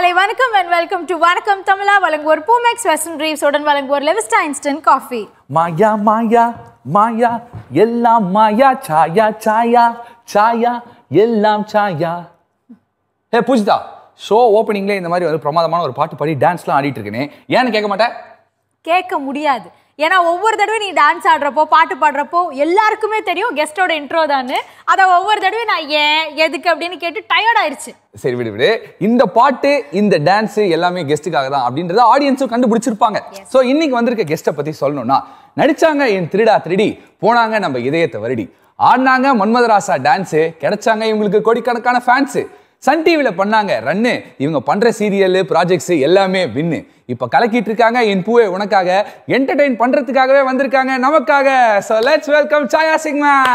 காலை வணக்கம் and welcome to வணக்கம் தமிழா வழங்குவோர் பூமேக்ஸ் வெஸ்டன் உடன் வழங்குவோர் லெவிஸ்டா இன்ஸ்டன்ட் காஃபி மாயா மாயா மாயா எல்லாம் மாயா சாயா சாயா சாயா எல்லாம் சாயா ஏ பூஜிதா ஷோ ஓப்பனிங்ல இந்த மாதிரி ஒரு பிரமாதமான ஒரு பாட்டு பாடி டான்ஸ்லாம் ஆடிட்டு இருக்கேனே ஏன்னு கேட்க மாட்டேன் கேட்க முடியாது ஏன்னா ஒவ்வொரு தடவை நீ டான்ஸ் ஆடுறப்போ பாட்டு பாடுறப்போ எல்லாருக்குமே தெரியும் கெஸ்டோட இன்ட்ரோ தான் அதை ஒவ்வொரு தடவை நான் ஏன் எதுக்கு அப்படின்னு கேட்டு டயர்ட் ஆயிடுச்சு சரி விடு விடு இந்த பாட்டு இந்த டான்ஸ் எல்லாமே கெஸ்ட்டுக்காக தான் அப்படின்றத ஆடியன்ஸும் கண்டுபிடிச்சிருப்பாங்க ஸோ இன்னைக்கு வந்திருக்க கெஸ்ட்டை பற்றி சொல்லணும்னா நடிச்சாங்க என் திருடா திருடி போனாங்க நம்ம இதயத்தை வருடி ஆடினாங்க மன்மதராசா டான்ஸு கிடைச்சாங்க இவங்களுக்கு கோடிக்கணக்கான ஃபேன்ஸு சன் டிவியில் பண்ணாங்க ரன்னு இவங்க பண்ணுற சீரியல் ப்ராஜெக்ட்ஸு எல்லாமே வின்னு இப்போ கலக்கிட்டு இருக்காங்க என் பூவை உனக்காக என்டர்டைன் பண்றதுக்காகவே வந்திருக்காங்க நமக்காக so let's welcome Chaya Singh ma'am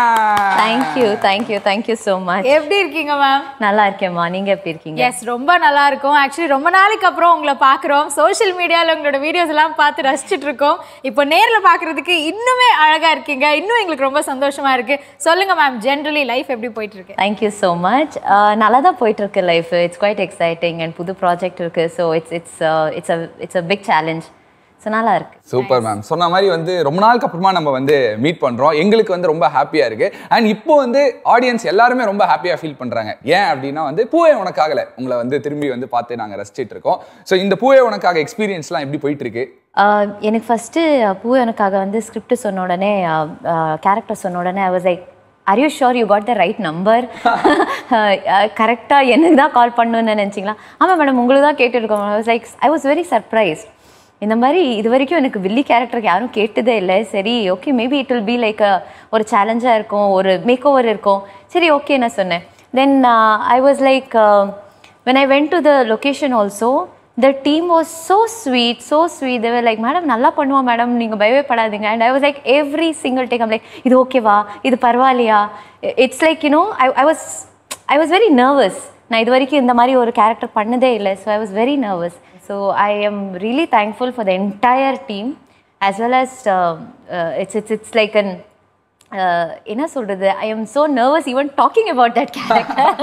thank you thank you thank you so much எப்படி இருக்கீங்க மேம் நல்லா இருக்கேம்மா நீங்க எப்படி இருக்கீங்க எஸ் ரொம்ப நல்லா இருக்கும் ஆக்சுவலி ரொம்ப நாளைக்கு அப்புறம் உங்களை பார்க்குறோம் சோஷியல் மீடியாவில் உங்களோட வீடியோஸ் எல்லாம் பார்த்து ரசிச்சுட்டு இருக்கோம் இப்போ நேரில் பார்க்குறதுக்கு இன்னுமே அழகா இருக்கீங்க இன்னும் எங்களுக்கு ரொம்ப சந்தோஷமா இருக்கு சொல்லுங்க மேம் ஜென்ரலி லைஃப் எப்படி போயிட்டு இருக்கு தேங்க்யூ ஸோ மச் நல்லா தான் போயிட்டு இருக்கு life it's quite exciting and புது ப்ராஜெக்ட் இருக்கு so it's it's it's it's a big challenge so நல்லா இருக்கு சூப்பர் மேம் சொன்ன மாதிரி வந்து ரொம்ப நாளுக்கு அப்புறமா நம்ம வந்து மீட் பண்ணுறோம் எங்களுக்கு வந்து ரொம்ப ஹாப்பியாக இருக்கு அண்ட் இப்போ வந்து ஆடியன்ஸ் எல்லாருமே ரொம்ப ஹாப்பியாக ஃபீல் பண்ணுறாங்க ஏன் அப்படின்னா வந்து பூவே உனக்காகல உங்களை வந்து திரும்பி வந்து பார்த்து நாங்கள் ரசிச்சிட்டு இருக்கோம் ஸோ இந்த பூவே உனக்காக எக்ஸ்பீரியன்ஸ்லாம் எப்படி போயிட்டு இருக்கு uh, எனக்கு ஃபஸ்ட்டு uh, பூவே உனக்காக வந்து ஸ்கிரிப்ட் சொன்ன உடனே கேரக்டர் uh, சொன்ன உடனே I was like are you sure you got the right number கரெக்டாக எனக்கு தான் கால் பண்ணணும்னு நினச்சிங்களா ஆமாம் மேடம் உங்களுக்கு தான் கேட்டுருக்கோம் I was like I was very surprise இந்த மாதிரி இது வரைக்கும் எனக்கு வில்லி கேரக்டருக்கு யாரும் கேட்டதே இல்லை சரி okay maybe it will be like ஒரு சேலஞ்சாக இருக்கும் ஒரு மேக் ஓவர் இருக்கும் சரி ஓகே நான் சொன்னேன் then I was like when I went to the location also the team was so sweet so sweet they were like madam நல்லா பண்ணுவோம் மேடம் நீங்கள் பயவேப்படாதீங்க and I was like every single take um like இது ஓகேவா இது பரவாயில்லையா it's like you know I I was I was very nervous நான் இது வரைக்கும் இந்த மாதிரி ஒரு கேரக்டர் பண்ணதே இல்லை so I was very nervous so I am really thankful for the entire team as well as it's it's it's like அன் என்ன சொல்கிறது I am so nervous even talking about that character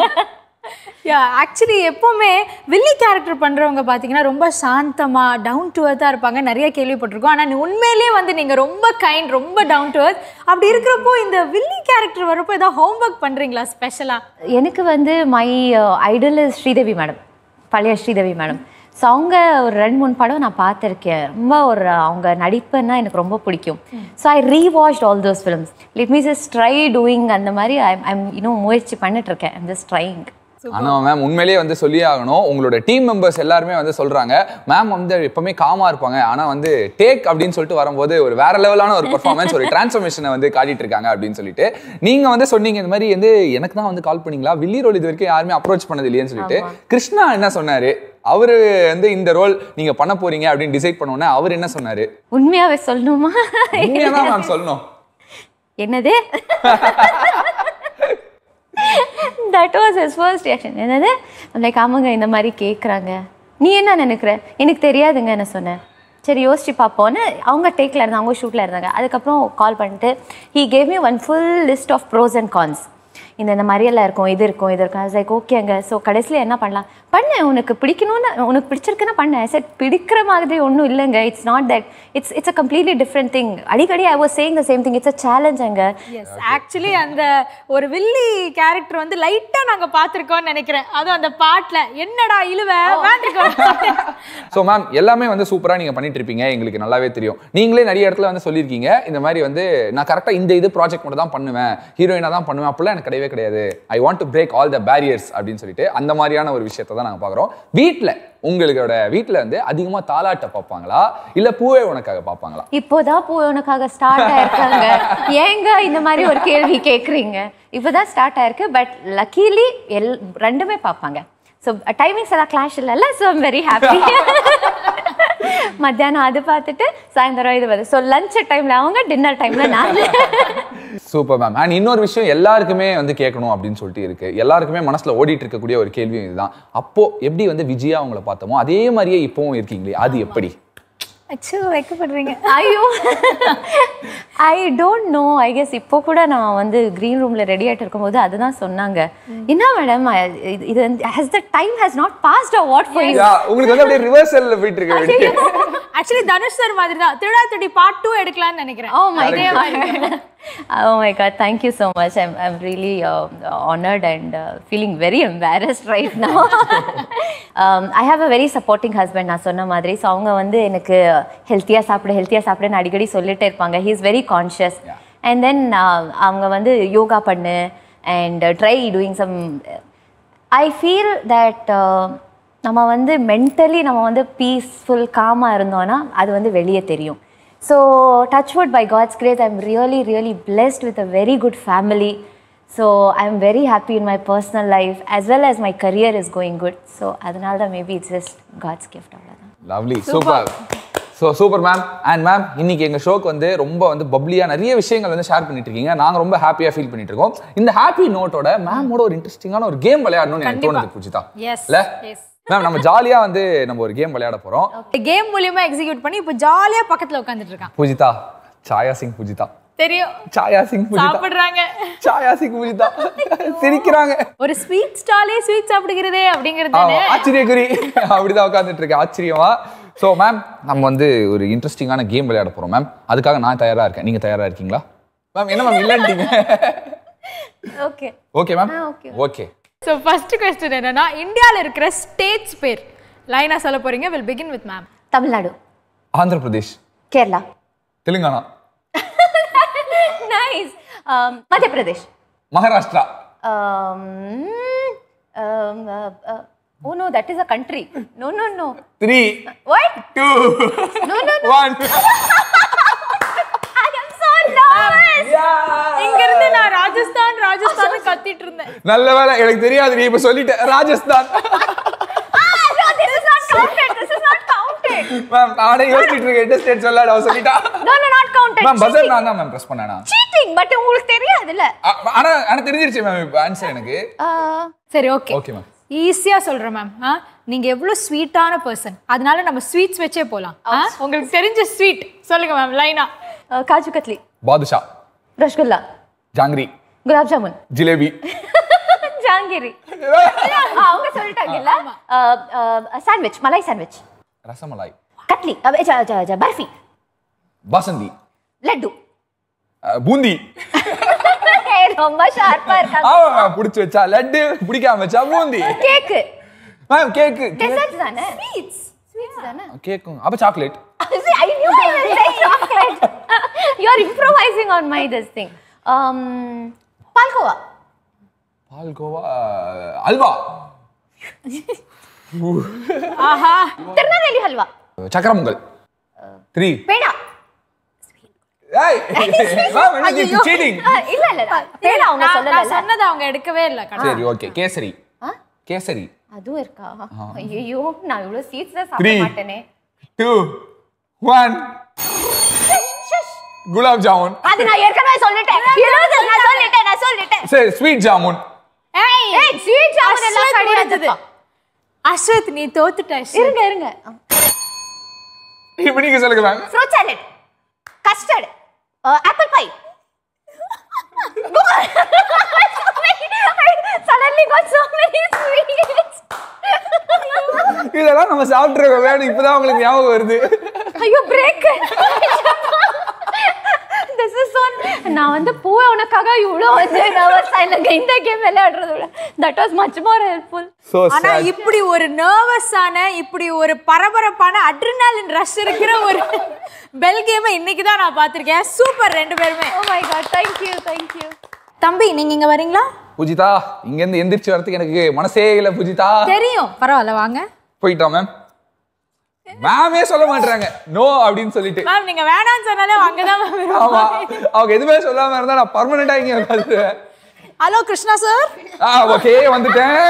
yeah actually எப்போவுமே வில்லி character பண்ணுறவங்க பார்த்தீங்கன்னா ரொம்ப சாந்தமாக down to அர்த்தாக இருப்பாங்க நிறைய கேள்விப்பட்டிருக்கோம் ஆனால் உண்மையிலேயே வந்து நீங்கள் ரொம்ப கைண்ட் ரொம்ப டவுன் டு அர்த் அப்படி இருக்கிறப்போ இந்த வில்லி கேரக்டர் வரப்போ ஏதாவது ஹோம்ஒர்க் பண்ணுறீங்களா ஸ்பெஷலாக எனக்கு வந்து my idol uh, Sridevi madam பழைய ஸ்ரீதேவி மேடம் ஸோ அவங்க ஒரு ரெண்டு மூணு படம் நான் பார்த்துருக்கேன் ரொம்ப ஒரு uh, அவங்க நடிப்புன்னா எனக்கு ரொம்ப பிடிக்கும் so I rewatched all those films lit means is try doing அந்த மாதிரி ஐ ஐம் இன்னும் முயற்சி பண்ணிட்டுருக்கேன் ஐம் ஜஸ்ட் ட்ரைங் ஆனால் மேம் உண்மையிலேயே வந்து சொல்லியே ஆகணும் உங்களோட டீம் மெம்பர்ஸ் எல்லாருமே வந்து சொல்கிறாங்க மேம் வந்து எப்பவுமே காமாக இருப்பாங்க ஆனால் வந்து டேக் அப்படின்னு சொல்லிட்டு வரும்போது ஒரு வேற லெவலான ஒரு பர்ஃபார்மன்ஸ் ஒரு டிரான்ஸ்ஃபர்மேஷனை வந்து காட்டிட்டு இருக்காங்க அப்படின்னு சொல்லிட்டு நீங்கள் வந்து சொன்னீங்க இந்த மாதிரி வந்து எனக்கு தான் வந்து கால் பண்ணீங்களா வில்லி ரோல் இது வரைக்கும் யாருமே அப்ரோச் பண்ணது இல்லையேன்னு சொல்லிட்டு கிருஷ்ணா என்ன சொன்னார் அவர் வந்து இந்த ரோல் நீங்க பண்ண போறீங்க அப்படின்னு டிசைட் பண்ணோன்னே அவர் என்ன சொன்னாரு உண்மையாவே சொல்லணுமா உண்மையா தான் மேம் சொல்லணும் என்னது that was is first reaction என்னது லைக் ஆமாங்க இந்த மாதிரி கேட்குறாங்க நீ என்ன நினைக்கிற எனக்கு தெரியாதுங்க நான் சொன்னேன் சரி யோசிச்சு பார்ப்போன்னு அவங்க டேக்கில் இருந்தாங்க அவங்க ஷூட்டில் இருந்தாங்க அதுக்கப்புறம் கால் பண்ணிட்டு he gave me one full list of pros and cons இந்த இந்த மாதிரியெல்லாம் இருக்கும் இது இருக்கும் இது இருக்கும் அது லைக் ஓகேங்க ஸோ கடைசியில் என்ன பண்ணலாம் பண்ணேன் உனக்கு பிடிக்கணும்னு உனக்கு பிடிச்சிருக்குன்னு பண்ணேன் செட் பிடிக்கிற மாதிரி ஒன்றும் இல்லைங்க it's not that it's it's a completely different thing அடிக்கடி I was saying the same thing it's a challenge அங்க ஆக்சுவலி அந்த ஒரு வில்லி கேரக்டர் வந்து லைட்டாக நாங்கள் பார்த்துருக்கோம்னு நினைக்கிறேன் அதுவும் அந்த பாட்டில் என்னடா இழுவை ஸோ மேம் எல்லாமே வந்து சூப்பராக நீங்கள் பண்ணிட்டு இருப்பீங்க எங்களுக்கு நல்லாவே தெரியும் நீங்களே நிறைய இடத்துல வந்து சொல்லியிருக்கீங்க இந்த மாதிரி வந்து நான் கரெக்டாக இந்த இது ப்ராஜெக்ட் மட்டும் தான் பண்ணுவேன் ஹீரோயினாக தான் பண்ணுவேன் அப்படிலாம் எனக்கு கிடையவே கிடையாது I want to break all the barriers அப்படின்னு சொல்லிட்டு அந்த மாதிரியான ஒரு விஷயத்தை தான் நாங்கள் பார்க்குறோம் வீட்டில் உங்களோட வீட்டுல வந்து அதிகமா தாலாட்டை பார்ப்பாங்களா இல்ல பூவே உனக்காக பார்ப்பாங்களா இப்போதான் பூவே உனக்காக ஸ்டார்ட் ஆயிருக்காங்க ஏங்க இந்த மாதிரி ஒரு கேள்வி கேட்குறீங்க இப்போதான் ஸ்டார்ட் ஆயிருக்கு பட் லக்கீலி எல் ரெண்டுமே பார்ப்பாங்க ஸோ டைமிங்ஸ் எல்லாம் கிளாஷ் இல்லைல்ல ஸோ ஐம் வெரி ஹாப்பி மத்தியானம் அது பார்த்துட்டு சாயந்தரம் இது வருது ஸோ லஞ்ச் டைமில் அவங்க டின்னர் டைமில் நான் சூப்பர் மேம் அண்ட் இன்னொரு விஷயம் எல்லாருக்குமே வந்து கேட்கணும் அப்படின்னு சொல்லிட்டு இருக்கு எல்லாருக்குமே மனசுல ஓடிட்டு இருக்கக்கூடிய ஒரு கேள்வியும் இதுதான் அப்போ எப்படி வந்து விஜயா அவங்கள பார்த்தோமோ அதே மாதிரியே இப்பவும் இருக்கீங்களே அது எப்படி வைக்கப்படுறீங்க ஐயோ I don't know I guess இப்போ கூட நான் வந்து க்ரீன் ரூமில் ரெடி ஆகிட்டு இருக்கும்போது அதுதான் சொன்னாங்க என்ன மேடம் இது has the time has not passed a what for உங்களுக்கு வந்து அப்படியே போயிட்டு இருக்க ஆக்சுவலி தனுஷ் சார் மாதிரி தான் திருடா துடி பார்ட் டூ எடுக்கலாம்னு நினைக்கிறேன் oh oh my oh my god thank you so much i'm, I'm really uh, honored and uh, feeling very embarrassed right now um, i have a very supporting husband நான் சொன்ன மாதிரி so அவங்க வந்து எனக்கு ஹெல்த்தியாக சாப்பிட ஹெல்த்தியாக சாப்பிடுன்னு அடிக்கடி சொல்லிட்டே இருப்பாங்க he is very conscious and then அவங்க வந்து யோகா பண்ணு and try doing some I feel that நம்ம வந்து மென்டலி நம்ம வந்து பீஸ்ஃபுல் காமாக இருந்தோன்னா அது வந்து வெளியே தெரியும் So, Touchwood, by God's grace, I'm really, really blessed with a very good family. So, I'm very happy in my personal life as well as my career is going good. So, Adanalda, maybe it's just God's gift. Lovely, super. So super ma'am and ma'am இன்னைக்கு எங்கள் ஷோக்கு வந்து ரொம்ப வந்து பப்ளியாக நிறைய விஷயங்கள் வந்து share பண்ணிட்டு இருக்கீங்க நாங்கள் ரொம்ப ஹாப்பியாக ஃபீல் பண்ணிட்டு இருக்கோம் இந்த ஹாப்பி நோட்டோட மேமோட ஒரு இன்ட்ரெஸ்டிங்கான ஒரு கேம் விளையாடணும்னு எனக்கு தோணுது பூஜிதா இல்லை மேம் நம்ம ஜாலியா வந்து நம்ம ஒரு கேம் விளையாட போறோம் கேம் மூலியமா எக்ஸிக்யூட் பண்ணி இப்போ ஜாலியா பக்கத்துல உட்கார்ந்துட்டு இருக்கான் பூஜிதா சாயா சிங் பூஜிதா தெரியும் சாயா சிங் சாப்பிடுறாங்க சாயா சிங் பூஜிதா சிரிக்கிறாங்க ஒரு ஸ்வீட் ஸ்டாலே ஸ்வீட் சாப்பிடுகிறதே அப்படிங்கிறது ஆச்சரியக்குறி அப்படிதான் உட்கார்ந்துட்டு இருக்க ஆச்சரியமா ஸோ மேம் நம்ம வந்து ஒரு இன்ட்ரெஸ்டிங்கான கேம் விளையாட போறோம் மேம் அதுக்காக நான் தயாரா இருக்கேன் நீங்க தயாரா இருக்கீங்களா மேம் என்ன மேம் இல்லைன்றீங்க okay okay ma'am okay so first question என்னன்னா இந்தியாவில் இருக்கிற ஸ்டேட்ஸ் பேர் லைனா சொல்ல போறீங்க will begin with ma'am Tamil Nadu Andhra Pradesh Kerala Telangana nice um, Madhya Pradesh Maharashtra um, um, uh, uh, Oh no, that is a country. No, no, no. Three. What? Two. no, no, no. இங்க இருந்து நான் ராஜஸ்தான் ராஜஸ்தான் கத்திட்டு இருந்தேன் நல்ல வேலை எனக்கு தெரியாது நீ இப்ப சொல்லிட்ட ராஜஸ்தான் மேம் நானே யோசிச்சிட்டு இருக்கேன் ஸ்டேட் சொல்லல அவ சொல்லிட்டா நோ நான் தான் மேம் பிரஸ் பண்ணானா சீட்டிங் பட் உங்களுக்கு தெரியாதுல ஆனா ஆனா தெரிஞ்சிருச்சு மேம் இப்போ ஆன்சர் எனக்கு சரி ஓகே ஓகே மேம் ஈஸியா சொல்றேன் மேம் நீங்க எவ்வளவு ஸ்வீட்டான பர்சன் அதனால நம்ம ஸ்வீட்ஸ் வச்சே போலாம் உங்களுக்கு தெரிஞ்ச ஸ்வீட் சொல்லுங்க மேம் லைனா காஜு கத்லி பாதுஷா रसगुल्ला ಜಾಂಗ್ರಿ ಗುಲಾಬ್ ಜಾಮೂನ್ ಜಿಲೇಬಿ ಜಾಂಗಿರಿ ಅವಂಗ ಸೊಲ್ಟಾಗಿಲ್ಲ ಸ್ಯಾಂಡ್ವಿಚ್ ಮಲೈ ಸ್ಯಾಂಡ್ವಿಚ್ ರಸಮಲಾಯಿ ಕಟ್ಲಿ ಬರ್ಫಿ ಬಾಸಂದಿ ಲಡ್ಡು பூந்தி ரொம்ப ஷார்ப்பா இருக்காங்க ஆமா புடிச்சு வச்சா லட்டு பிடிக்காம வச்சா boondi cake ma'am cake desserts தானே ஸ்வீட்ஸ் ஸ்வீட்ஸ் தானே கேக்கும் அப்ப chocolate See, I knew I will say chocolate. You're improvising on my this thing. Um, Palkova. Palkova. Uh, Alva. Aha. Tirunelveli halwa. சக்கரமங்கல் த்ரீ பேடா அவங்க எடுக்கவே இல்ல சரி ஓகே கேசரி கேசரி அதுவும் இருக்கா ஐயோ நான் இவ்வளவு சீட்ஸ் சாப்பிட மாட்டேனே 2 ஒன் குலாப் ஜாமுன் அது நான் ஏற்கனவே சொல்லிட்டேன் நான் நான் சொல்லிட்டேன் சரி ஸ்வீட் ஜாமுன் ஏய் ஏய் ஸ்வீட் ஜாமுன் எல்லாம் கிடையாது அஸ்வத் நீ தோத்துட்ட இருங்க இருங்க இப்ப நீங்க சொல்லுங்க ma'am fruit salad custard apple pie இதெல்லாம் நம்ம சாப்பிட்டுருக்க வேணும் இப்பதான் உங்களுக்கு ஞாபகம் வருது ஐயோ பிரேக் திஸ் இஸ் ஒன் நான் வந்து பூவை உனக்காக இவ்வளோ வந்து நர்வஸ் ஆயிலுங்க இந்த கேம் விளையாடுறது விட that was much more helpful ஆனா இப்படி ஒரு நர்வஸான இப்படி ஒரு பரபரப்பான அட்ரினாலின் ரஷ் இருக்கிற ஒரு பெல் கேமை இன்னைக்கு தான் நான் பார்த்துருக்கேன் சூப்பர் ரெண்டு பேருமே oh my god thank you தம்பி நீங்க இங்க வரீங்களா புஜிதா இங்கேருந்து எந்திரிச்சு வரதுக்கு எனக்கு மனசே இல்லை புஜிதா தெரியும் பரவாயில்ல வாங்க போயிட்டோம் மேம் மேமே சொல்ல மாட்டாங்க நோ அப்படின்னு சொல்லிட்டு மேம் நீங்க வேணாம்னு சொன்னாலே அங்க தான் மேம் ஆமா அவங்க எதுமே சொல்லாம இருந்தா நான் பெர்மனண்டா இங்க உட்கார்ந்துருவேன் ஹலோ கிருஷ்ணா சார் ஆ ஓகே வந்துட்டேன்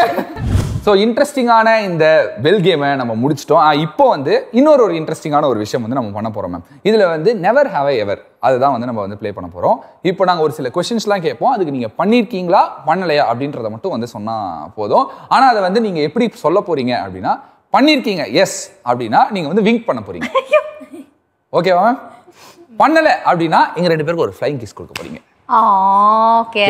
ஸோ இன்ட்ரெஸ்டிங்கான இந்த வெல் கேமை நம்ம முடிச்சிட்டோம் இப்போ வந்து இன்னொரு ஒரு இன்ட்ரெஸ்டிங்கான ஒரு விஷயம் வந்து நம்ம பண்ண போகிறோம் மேம் இதில் வந்து நெவர் ஹாவ் ஐ எவர் அதுதான் வந்து நம்ம வந்து ப்ளே பண்ண போகிறோம் இப்போ நாங்கள் ஒரு சில கொஷின்ஸ்லாம் கேட்போம் அதுக்கு நீங்கள் பண்ணியிருக்கீங்களா பண்ணலையா அப்படின்றத மட்டும் வந்து சொன்னால் போதும் ஆனால் அதை வந்து நீங்கள் எப்படி சொல்ல போகிறீங்க அப்படின்னா பண்ணியிருக்கீங்க எஸ் அப்படின்னா நீங்கள் வந்து விங்க் பண்ண போகிறீங்க ஓகேவா பண்ணலை அப்படின்னா எங்கள் ரெண்டு பேருக்கு ஒரு ஃப்ளைங் கிஸ் கொடுக்க போகிறீங்க okay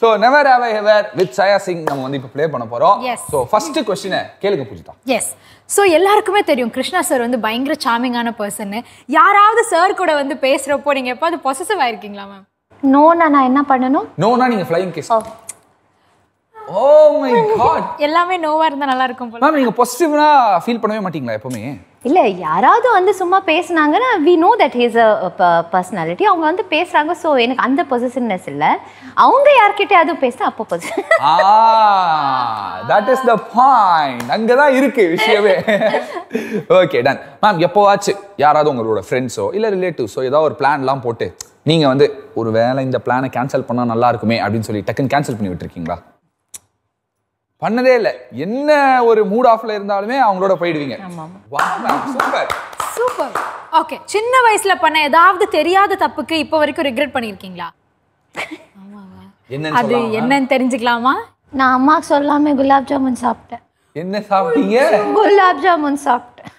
so never have I with Chaya Singh நம்ம வந்து இப்போ ப்ளே பண்ண போகிறோம் ஸோ ஃபர்ஸ்ட் கொஸ்டினை கேளுங்க பூஜிதா எஸ் ஸோ எல்லாருக்குமே தெரியும் கிருஷ்ணா சார் வந்து பயங்கர சாமிங்கான பர்சன்னு யாராவது சார் கூட வந்து பேசுகிறப்போ நீங்கள் எப்போ அது பொசசிவ் ஆயிருக்கீங்களா மேம் நோனா நான் என்ன பண்ணணும் நோனா நீங்கள் flying kiss oh my God எல்லாமே நோவா இருந்தா நல்லா இருக்கும் போல மேம் நீங்க பாசிட்டிவ்னா ஃபீல் பண்ணவே மாட்டீங்களா எப்பவுமே இல்ல யாராவது வந்து சும்மா பேசுனாங்கன்னா we know that he's a personality அவங்க வந்து பேசுறாங்க ஸோ எனக்கு அந்த பொசிஷன்னஸ் இல்ல அவங்க யார்கிட்டயாவது பேச அப்போ position that is ah, the point அங்கே தான் இருக்கு விஷயமே ஓகே டன் மேம் எப்போவாச்சு யாராவது உங்களோட ஃப்ரெண்ட்ஸோ இல்லை ரிலேட்டிவ்ஸோ ஏதாவது ஒரு பிளான்லாம் போட்டு நீங்கள் வந்து ஒரு வேளை இந்த பிளானை கேன்சல் பண்ணால் நல்லா இருக்குமே அப்படின்னு சொல்லி டக்குன்னு கேன்சல் பண்ணி விட்டுருக்கீங்களா பண்ணதே இல்லை என்ன ஒரு மூட் ஆஃப்ல இருந்தாலுமே அவங்களோட போயிடுவீங்க சூப்பர் சூப்பர் ஓகே சின்ன வயசுல பண்ண ஏதாவது தெரியாத தப்புக்கு இப்போ வரைக்கும் ரிக்ரெட் பண்ணிருக்கீங்களா அது என்னன்னு தெரிஞ்சுக்கலாமா நான் அம்மாக்கு சொல்லாம குலாப் ஜாமுன் சாப்பிட்டேன் என்ன சாப்பிட்டீங்க குலாப் ஜாமுன் சாப்பிட்டேன்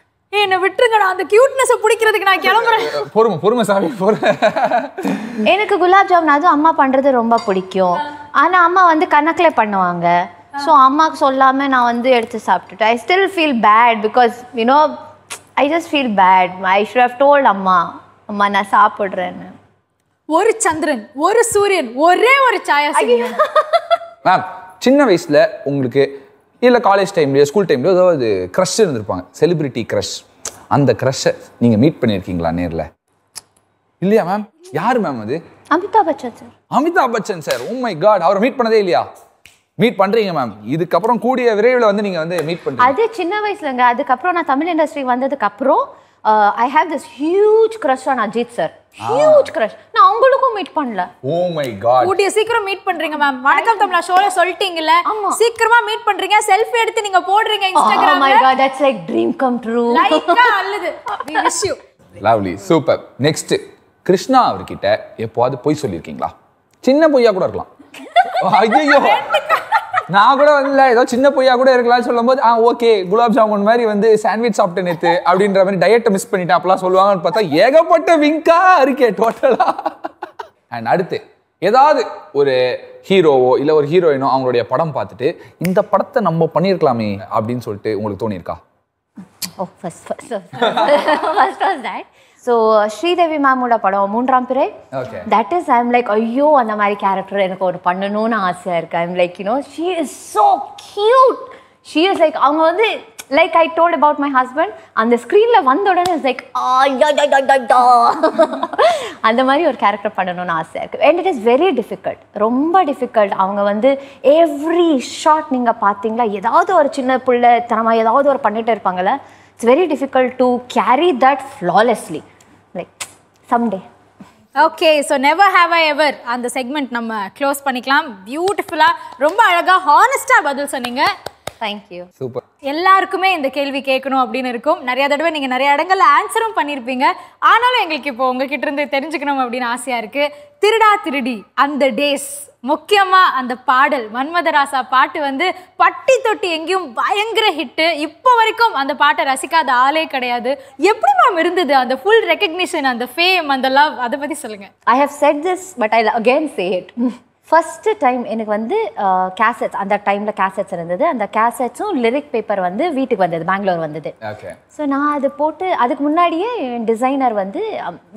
என்ன விட்டுருங்க அந்த கியூட்னஸ் பிடிக்கிறதுக்கு நான் கிளம்புறேன் பொறுமை பொறுமை சாமி எனக்கு குலாப் ஜாமுன் அதுவும் அம்மா பண்றது ரொம்ப பிடிக்கும் ஆனா அம்மா வந்து கணக்குல பண்ணுவாங்க ஸோ அம்மாவுக்கு சொல்லாமல் நான் வந்து எடுத்து சாப்பிட்டுட்டேன் I still feel bad because you know I just feel bad I should have told அம்மா அம்மா நான் சாப்பிட்றேன்னு ஒரு சந்திரன் ஒரு சூரியன் ஒரே ஒரு சாயா மேம் சின்ன வயசில் உங்களுக்கு இல்லை காலேஜ் டைம்லேயோ ஸ்கூல் டைம்லயோ ஏதாவது க்ரஷ் இருந்திருப்பாங்க செலிபிரிட்டி க்ரஷ் அந்த க்ரஷ்ஷை நீங்கள் மீட் பண்ணியிருக்கீங்களா நேரில் இல்லையா மேம் யார் மேம் அது Amitabh Bachchan sir Amitabh Bachchan sir um my God அவரை மீட் பண்ணதே இல்லையா மீட் பண்றீங்க மேம் இதுக்கப்புறம் கூடிய விரைவில் வந்து நீங்க வந்து மீட் பண்ணுங்க அது சின்ன வயசுலங்க அதுக்கப்புறம் நான் தமிழ் இண்டஸ்ட்ரி வந்ததுக்கு அப்புறம் I have this huge crush on Ajith sir huge crush நான் அவங்களுக்கும் மீட் பண்ணல ஓ மை காட் கூடிய சீக்கிரம் மீட் பண்றீங்க மேம் வணக்கம் தமிழா ஷோல சொல்லிட்டீங்கல சீக்கிரமா மீட் பண்றீங்க செல்ஃபி எடுத்து நீங்க போடுறீங்க Instagram oh my God that's like dream come true லைக்கா அல்லது we wish you lovely super next Krishna அவர்கிட்ட எப்போவாது போய் சொல்லியிருக்கீங்களா சின்ன பொய்யா கூட இருக்கலாம் ஐயோ நான் கூட வந்து ஏதோ சின்ன பொய்யா கூட இருக்கலாம்னு சொல்லும்போது ஆ ஓகே குலாப் ஜாமுன் மாதிரி வந்து சாண்ட்விச் சாப்பிட்டேன் நேத்து அப்படின்ற மாதிரி டயட்டை மிஸ் பண்ணிட்டேன் அப்பெல்லாம் சொல்லுவாங்கன்னு பார்த்தா ஏகப்பட்ட விங்கா இருக்கே டோட்டலா அண்ட் அடுத்து ஏதாவது ஒரு ஹீரோவோ இல்லை ஒரு ஹீரோயினோ அவங்களுடைய படம் பார்த்துட்டு இந்த படத்தை நம்ம பண்ணியிருக்கலாமே அப்படின்னு சொல்லிட்டு உங்களுக்கு தோணியிருக்கா oh first first first that so Sridevi மேமோட படம் மூன்றாம் பிறை தட் இஸ் ஐம் லைக் ஐயோ அந்த மாதிரி கேரக்டர் எனக்கு ஒரு பண்ணணும்னு ஆசையாக இருக்குது I'm like you know she is so cute she is like அவங்க வந்து like I told about my husband அந்த ஸ்க்ரீனில் வந்த உடனே இஸ் லைக் அந்த மாதிரி ஒரு கேரக்டர் பண்ணணும்னு ஆசையாக இருக்குது and it is very difficult ரொம்ப டிஃபிகல்ட் அவங்க வந்து எவ்ரி ஷார்ட் நீங்கள் பார்த்தீங்களா ஏதாவது ஒரு சின்ன பிள்ளை தனமாக ஏதாவது ஒரு பண்ணிகிட்டு இருப்பாங்கள்ல it's very difficult to carry that flawlessly someday okay so never have I ever அந்த செக்மெண்ட் நம்ம க்ளோஸ் பண்ணிக்கலாம் பியூட்டிஃபுல்லாக ரொம்ப அழகாக ஹானஸ்டாக பதில் சொன்னீங்க தேங்க்யூ சூப்பர் எல்லாருக்குமே இந்த கேள்வி கேட்கணும் அப்படின்னு இருக்கும் நிறைய தடவை நீங்கள் நிறைய இடங்கள்ல ஆன்சரும் பண்ணியிருப்பீங்க ஆனாலும் எங்களுக்கு இப்போ உங்ககிட்ட இருந்து தெரிஞ்சுக்கணும் அப்படின்னு ஆசையாக இருக்குது திருடா திருடி அந்த டேஸ் முக்கியமாக அந்த பாடல் மன்மதராசா பாட்டு வந்து பட்டி தொட்டி எங்கேயும் பயங்கர ஹிட்டு இப்போ வரைக்கும் அந்த பாட்டை ரசிக்காத ஆளே கிடையாது எப்படி மேம் இருந்தது அந்த ஃபுல் ரெக்கக்னிஷன் அந்த ஃபேம் அந்த லவ் அதை பற்றி சொல்லுங்கள் I have said this but I again say it first time எனக்கு வந்து கேசட்ஸ் அந்த டைமில் கேசட்ஸ் இருந்தது அந்த கேசட்ஸும் லிரிக் பேப்பர் வந்து வீட்டுக்கு வந்தது பெங்களூர் வந்தது ஸோ நான் அது போட்டு அதுக்கு முன்னாடியே என் டிசைனர் வந்து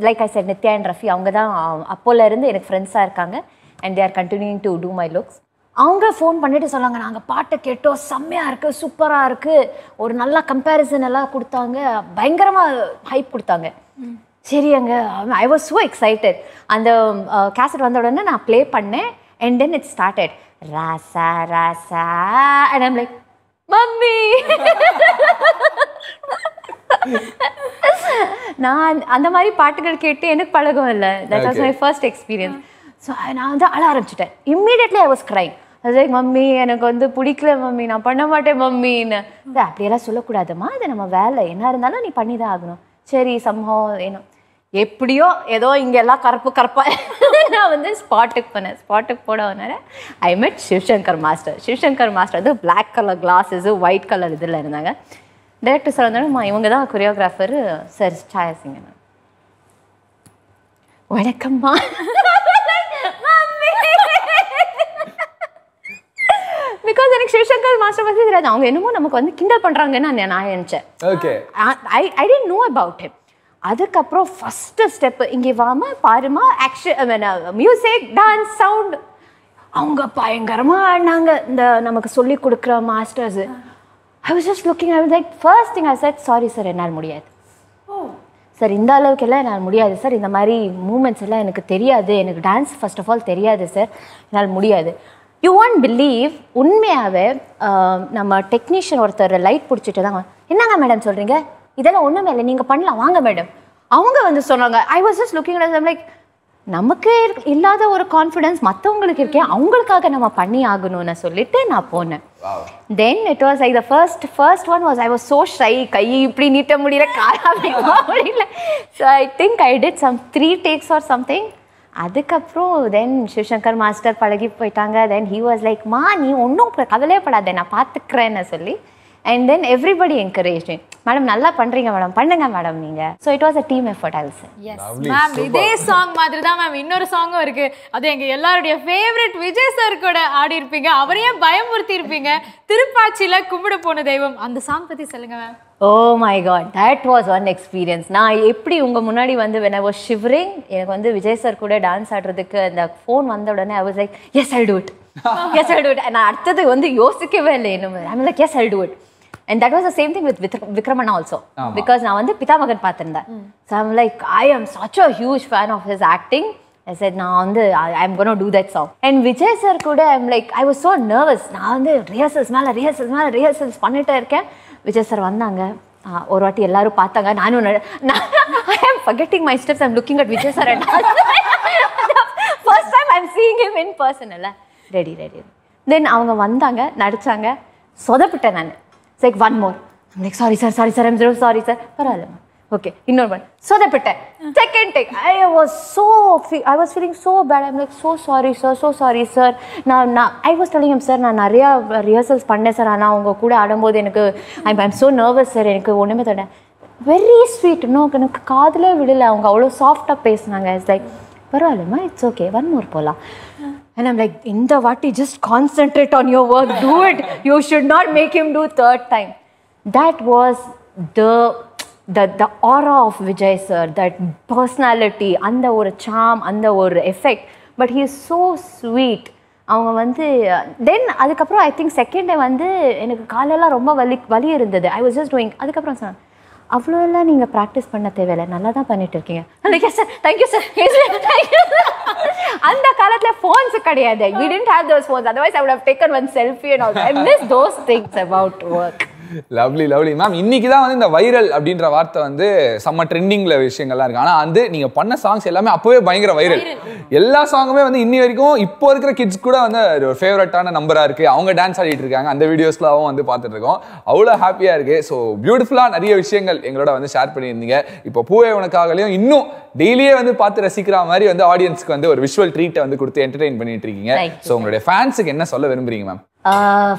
like I side Nithya and Rafi அவங்க தான் அப்போலேருந்து எனக்கு ஃப்ரெண்ட்ஸாக இருக்காங்க and they are continuing to do my looks அவங்க ஃபோன் பண்ணிட்டு சொன்னாங்க நாங்கள் பாட்டை கேட்டோம் செம்மையாக இருக்குது சூப்பராக இருக்குது ஒரு நல்லா கம்பேரிசன் எல்லாம் கொடுத்தாங்க பயங்கரமாக ஹைப் கொடுத்தாங்க சரி அங்கே ஐ வாஸ் ஸோ எக்ஸைட்டட் அந்த கேசட் வந்த உடனே நான் ப்ளே பண்ணேன் and then it started Raasa Raasa and I'm like mummy நான் அந்த மாதிரி பாட்டுகள் கேட்டு எனக்கு பழகும் இல்லை that was my first experience so நான் வந்து அழ ஆரம்பிச்சிட்டேன் இம்மீடியட்லி ஐ வாஸ் கிரைம் அது மம்மி எனக்கு வந்து பிடிக்கல மம்மி நான் பண்ண மாட்டேன் மம்மின்னு அப்படியெல்லாம் சொல்லக்கூடாதுமா அது நம்ம வேலை என்ன இருந்தாலும் நீ பண்ணி தான் ஆகணும் சரி சம்ஹோ ஏன்னா எப்படியோ ஏதோ இங்கெல்லாம் கருப்பு கருப்பா நான் வந்து ஸ்பாட்டுக்கு போனேன் ஸ்பாட்டுக்கு போட போனேன் I met Sivasankar master Sivasankar master வந்து black colour glasses white colour இதில் இருந்தாங்க டைரக்டர் சார் வந்தாலும் இவங்க தான் கொரியோகிராஃபர் சார் சாயசிங்க வணக்கம்மா பிகாஸ் எனக்கு சிவசங்கர் மாஸ்டர் பற்றி தெரியாது அவங்க என்னமோ நமக்கு வந்து கிண்டல் பண்ணுறாங்கன்னு நான் நினைச்சேன் okay I I didn't know about him அதுக்கப்புறம் ஃபஸ்ட்டு ஸ்டெப்பு இங்கே வாமா பாருமா ஆக்ஷன் மியூசிக் டான்ஸ் சவுண்ட் அவங்க பயங்கரமாக ஆடினாங்க இந்த நமக்கு சொல்லி கொடுக்குற masters I was just looking I like first thing I said sorry sir என்னால் முடியாது சார் இந்த அளவுக்கெல்லாம் என்னால் முடியாது சார் இந்த மாதிரி மூமெண்ட்ஸ் எல்லாம் எனக்கு தெரியாது எனக்கு டான்ஸ் ஃபர்ஸ்ட் ஆஃப் ஆல் தெரியாது சார் என்னால் முடியாது யூ ஒன்ட் பிலீவ் உண்மையாகவே நம்ம டெக்னீஷியன் ஒருத்தர் லைட் பிடிச்சிட்டு தான் என்னங்க மேடம் சொல்கிறீங்க இதெல்லாம் ஒன்றுமே இல்லை நீங்கள் பண்ணலாம் வாங்க மேடம் அவங்க வந்து சொன்னாங்க I was just looking like நமக்கு இல்லாத ஒரு கான்ஃபிடன்ஸ் மற்றவங்களுக்கு இருக்கேன் அவங்களுக்காக நம்ம பண்ணி ஆகணும்னு சொல்லிட்டு நான் போனேன் then it was I the first first one was I was so shy கை இப்படி நீட்ட முடியல முடியல so I think I did some three takes or something அதுக்கப்புறம் தென் சிவசங்கர் மாஸ்டர் பழகி போயிட்டாங்க தென் ஹி வாஸ் லைக் மா நீ ஒன்றும் கவலையப்படாத நான் பார்த்துக்கிறேன்னு சொல்லி and then everybody encourage madam நல்லா பண்றீங்க மேடம் பண்ணுங்க மேடம் நீங்க so it was a team effort also yes ma'am இதே சாங் மாதிரி தான் மேம் இன்னொரு சாங்கும் இருக்கு அது எங்க எல்லாருடைய ஃபேவரட் விஜய் சார் கூட ஆடி இருப்பீங்க அவரையே பயமுறுத்தி இருப்பீங்க திருப்பாச்சியில கும்பிட போன தெய்வம் அந்த சாங் பத்தி சொல்லுங்க ma'am oh my God that was one experience நான் எப்படி உங்கள் முன்னாடி வந்து வென் ஐ வாஸ் ஷிவரிங் எனக்கு வந்து விஜய் சார் கூட டான்ஸ் ஆடுறதுக்கு அந்த ஃபோன் வந்த உடனே I was like yes I do it yes I do it நான் அடுத்தது வந்து யோசிக்கவே இல்லை என்ன mean like yes I do it and that was the same thing with Vikraman also because நான் வந்து மகன் பார்த்துருந்தேன் so I'm like I am such a huge fan of his acting I said நான் வந்து I am gonna do that song and Vijay sir கூட I'm like I was so nervous நான் வந்து rehearsals மேலே ரிஹர்சல்ஸ் மேலே ரிஹர்சல்ஸ் பண்ணிகிட்டே இருக்கேன் Vijay sir வந்தாங்க ஒரு வாட்டி எல்லாரும் பார்த்தாங்க நானும் forgetting my steps I'm looking at Vijay sir first time I'm seeing him in person இல்லை ரெடி ரெடி தென் அவங்க வந்தாங்க நடித்தாங்க சொதப்பிட்டேன் நான் it's like one more like sorry sir sorry sir I'm sorry sir பரவாயில்ல ஓகே இன்னொரு ஒன் சொதப்பிட்டேன் second take I was so I was feeling so bad I'm like so sorry sir so sorry sir நான் நான் I was டெலிங்கம் sir நான் நிறையா rehearsals பண்ணேன் sir ஆனால் அவங்க கூட ஆடும்போது எனக்கு I I'm so nervous sir எனக்கு ஒன்றுமே தட வெரி ஸ்வீட் இன்னும் எனக்கு காதில் விடலை அவங்க அவ்வளோ சாஃப்டாக பேசினாங்க இட்ஸ் லைக் பரவாயில்லம்மா இட்ஸ் ஓகே ஒன் மோர் போகலாம் And I'm like, Indavati, just concentrate on your work, do it. You should not make him do third time. That was the the, the aura of Vijay sir, that personality, and the charm, and the effect. But he is so sweet. அவங்க I தென் அதுக்கப்புறம் ஐ I was just doing, I was just doing, வலி இருந்தது ஐ was just doing அதுக்கப்புறம் சொன்னாங்க அவ்வளோ எல்லாம் நீங்கள் practice பண்ண தேவையில்லை நல்லா தான் பண்ணிட்டு இருக்கீங்க லைக் சார் தேங்க்யூ சார் அந்த காலத்தில் ஃபோன்ஸ் கிடையாது we didn't have those phones otherwise I would have taken one selfie and all I miss those things about work lovely lovely ma'am இன்னைக்கு தான் வந்து இந்த வைரல் அப்படின்ற வார்த்தை வந்து செம்ம ட்ரெண்டிங்கில் விஷயங்கள்லாம் இருக்குது ஆனால் வந்து நீங்கள் பண்ண சாங்ஸ் எல்லாமே அப்போவே பயங்கர வைரல் எல்லா சாங்குமே வந்து இன்னி வரைக்கும் இப்போ இருக்கிற கிட்ஸ் கூட வந்து ஒரு ஃபேவரட்டான நம்பராக இருக்குது அவங்க டான்ஸ் ஆடிட்டு இருக்காங்க அந்த வீடியோஸ்லாம் வந்து பார்த்துட்டு இருக்கோம் அவ்வளோ ஹாப்பியாக இருக்குது ஸோ பியூட்டிஃபுல்லாக நிறைய விஷயங்கள் எங்களோட வந்து ஷேர் பண்ணியிருந்தீங்க இப்போ பூவே உனக்காகலையும் இன்னும் டெய்லியே வந்து பார்த்து ரசிக்கிற மாதிரி வந்து ஆடியன்ஸ்க்கு வந்து ஒரு விஷுவல் ட்ரீட்டை வந்து கொடுத்து என்டர்டெயின் பண்ணிட்டு இருக்கீங்க ஸோ உங்களுடைய ஃபேன்ஸுக்கு என்ன சொல்ல விரும்புறீங்க ma'am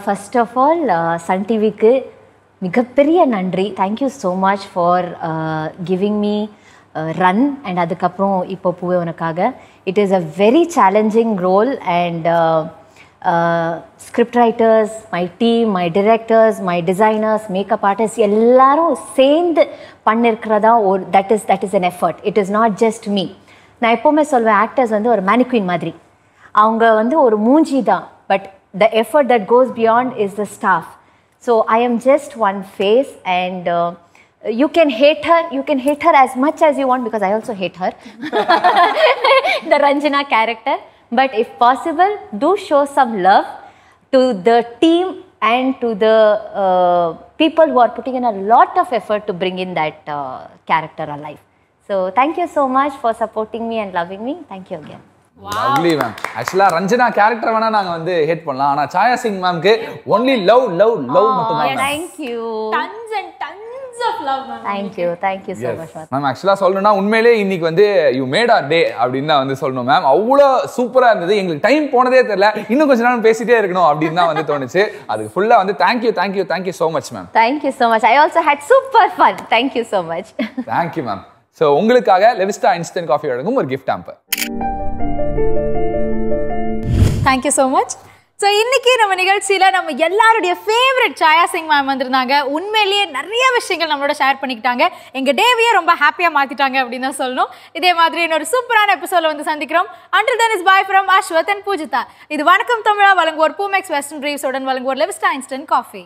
first of all Sun டிவிக்கு மிகப்பெரிய நன்றி thank you so much for giving me run and அதுக்கப்புறம் இப்போ Poove Unakkaga it is a very challenging role and script writers my team my directors my designers makeup artist எல்லாரும் சேர்ந்து பண்ணிருக்கிறதா ஒரு that is that is an effort it is not just me நான் எப்போவுமே சொல்வேன் actors வந்து ஒரு மேனிக்வின் மாதிரி அவங்க வந்து ஒரு மூஞ்சி தான் but the effort that goes beyond is the staff So I am just one face and uh, you can hate her, you can hate her as much as you want because I also hate her, the Ranjana character. But if possible, do show some love to the team and to the uh, people who are putting in a lot of effort to bring in that uh, character alive. So thank you so much for supporting me and loving me. Thank you again. Lovely ma'am ஆக்சுவலாக Ranjana character வேணா நாங்கள் வந்து had பண்ணலாம் ஆனால் சாயா சிங் மேம்க்கு only love love love மட்டும் தான் you tons and tons thank you thank you so much ma'am ஆக்சுவலாக சொல்லணும்னா உண்மையிலே இன்னைக்கு வந்து யூ மேட் ஆர் டே அப்படின்னு தான் வந்து சொல்லணும் மேம் அவ்வளோ சூப்பராக இருந்தது எங்களுக்கு டைம் போனதே தெரியல இன்னும் கொஞ்ச நேரம் பேசிட்டே இருக்கணும் அப்படின்னு தான் வந்து தோணுச்சு அதுக்கு ஃபுல்லாக வந்து thank thank you you thank you so much ma'am thank you so much I also had super fun you so much thank you ma'am so உங்களுக்காக லெவிஸ்டா இன்ஸ்டன்ட் காஃபி வழங்கும் ஒரு gift hamper thank you so much so இன்னைக்கு நம்ம நிகழ்ச்சியில் நம்ம எல்லாருடைய favourite சாயா Singh ma'am வந்திருந்தாங்க உண்மையிலேயே நிறைய விஷயங்கள் நம்மளோட ஷேர் பண்ணிக்கிட்டாங்க எங்கள் டேவையே ரொம்ப ஹாப்பியாக மாற்றிட்டாங்க அப்படின்னு தான் சொல்லணும் இதே மாதிரி இன்னொரு சூப்பரான எபிசோட வந்து சந்திக்கிறோம் until then is bye from Ashwath and Poojitha இது வணக்கம் தமிழா வழங்குவோர் பூமெக்ஸ் வெஸ்டர்ன் உடன் வழங்குவோர் லெவிஸ்டா இன்ஸ்டன்ட் காஃபி